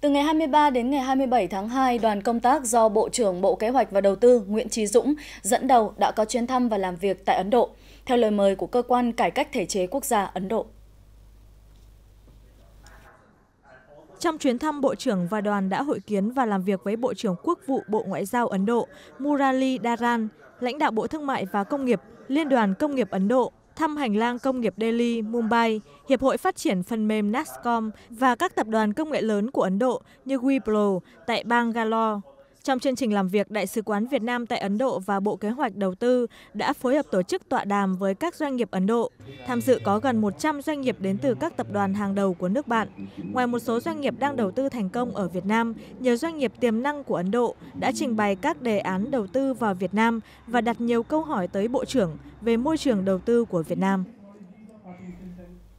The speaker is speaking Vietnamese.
Từ ngày 23 đến ngày 27 tháng 2, đoàn công tác do Bộ trưởng Bộ Kế hoạch và Đầu tư Nguyễn Trí Dũng dẫn đầu đã có chuyến thăm và làm việc tại Ấn Độ, theo lời mời của Cơ quan Cải cách Thể chế Quốc gia Ấn Độ. Trong chuyến thăm, Bộ trưởng và đoàn đã hội kiến và làm việc với Bộ trưởng Quốc vụ Bộ Ngoại giao Ấn Độ Murali Dharan, lãnh đạo Bộ Thương mại và Công nghiệp, Liên đoàn Công nghiệp Ấn Độ, thăm hành lang công nghiệp Delhi, Mumbai, Hiệp hội Phát triển Phần mềm NASCOM và các tập đoàn công nghệ lớn của Ấn Độ như Wipro tại bang Bangalore trong chương trình làm việc đại sứ quán việt nam tại ấn độ và bộ kế hoạch đầu tư đã phối hợp tổ chức tọa đàm với các doanh nghiệp ấn độ tham dự có gần một trăm doanh nghiệp đến từ các tập đoàn hàng đầu của nước bạn ngoài một số doanh nghiệp đang đầu tư thành công ở việt nam nhiều doanh nghiệp tiềm năng của ấn độ đã trình bày các đề án đầu tư vào việt nam và đặt nhiều câu hỏi tới bộ trưởng về môi trường đầu tư của việt nam